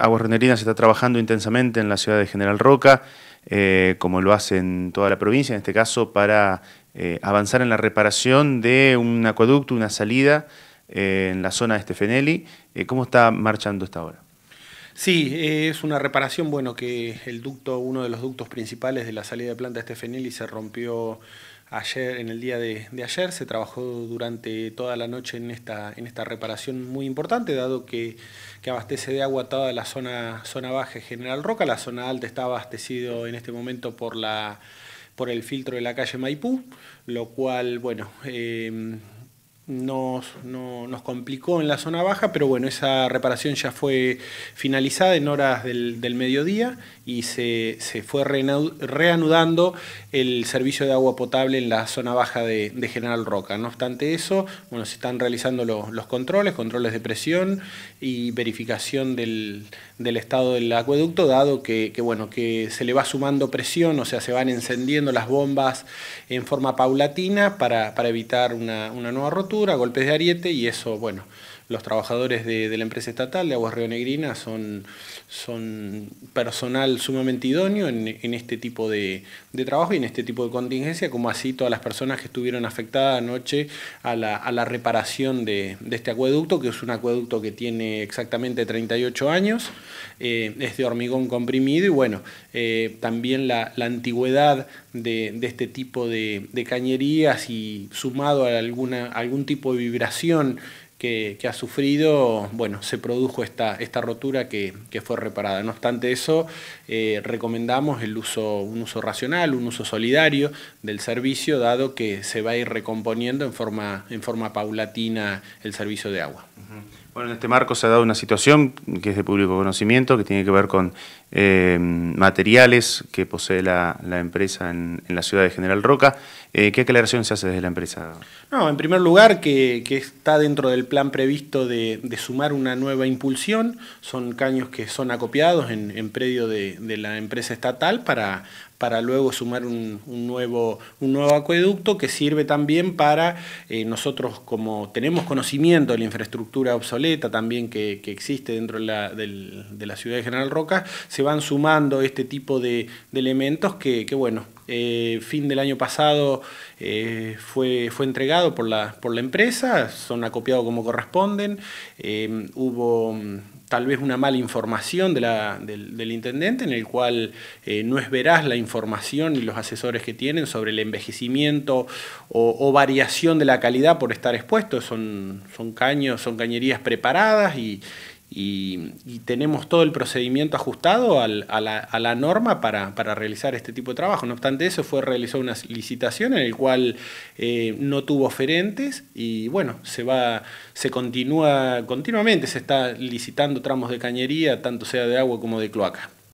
Aguas Renerinas está trabajando intensamente en la ciudad de General Roca, eh, como lo hace en toda la provincia, en este caso para eh, avanzar en la reparación de un acueducto, una salida eh, en la zona de Estefeneli. ¿Cómo está marchando esta obra? Sí, es una reparación, bueno, que el ducto, uno de los ductos principales de la salida de planta de Estefeneli se rompió Ayer, en el día de, de, ayer se trabajó durante toda la noche en esta, en esta reparación muy importante, dado que, que abastece de agua toda la zona, zona baja General Roca, la zona alta está abastecido en este momento por, la, por el filtro de la calle Maipú, lo cual, bueno... Eh, nos, nos complicó en la zona baja, pero bueno, esa reparación ya fue finalizada en horas del, mediodía y se, se, fue reanudando el servicio de agua potable en la zona baja de, General Roca. No obstante eso, bueno, se están realizando los, controles, controles de presión y verificación del, estado del acueducto, dado que, bueno, que se le va sumando presión, o sea, se van encendiendo las bombas en forma paulatina para, evitar una nueva rotura golpes de ariete y eso, bueno, los trabajadores de, la empresa estatal de Aguas Río Negrina son, son personal sumamente idóneo en, este tipo de, trabajo y en este tipo de contingencia, como así todas las personas que estuvieron afectadas anoche a la, a la reparación de, de, este acueducto, que es un acueducto que tiene exactamente 38 años, eh, es de hormigón comprimido y bueno, eh, también la, la antigüedad de, de, este tipo de, de, cañerías y sumado a alguna, algún tipo de vibración que, ha sufrido, bueno, se produjo esta, esta rotura que, fue reparada. No obstante eso, eh, recomendamos el uso, un uso racional, un uso solidario del servicio, dado que se va a ir recomponiendo en forma, en forma paulatina el servicio de agua. Bueno, en este marco se ha dado una situación que es de público conocimiento, que tiene que ver con eh, materiales que posee la, empresa en, la ciudad de General Roca. Eh, ¿Qué aclaración se hace desde la empresa? No, en primer lugar, que, está dentro del plan previsto de, sumar una nueva impulsión. Son caños que son acopiados en, predio de, de la empresa estatal para, para luego sumar un, nuevo, un nuevo acueducto que sirve también para eh, nosotros, como tenemos conocimiento de la infraestructura obsoleta también que, que existe dentro de la, de la, ciudad de General Roca, se van sumando este tipo de, elementos que, que, bueno, eh, fin del año pasado eh, fue, fue entregado por la, por la empresa, son acopiados como corresponden, eh, hubo mm, tal vez una mala información del, intendente, en el cual no es veraz la información y los asesores que tienen sobre el envejecimiento o, variación de la calidad por estar expuestos. Son, son caños, son cañerías preparadas y, y, tenemos todo el procedimiento ajustado a, la, norma para, realizar este tipo de trabajo. No obstante eso, fue realizado una licitación en la cual eh, no tuvo oferentes y bueno, se va, se continúa continuamente, se está licitando tramos de cañería, tanto sea de agua como de cloaca.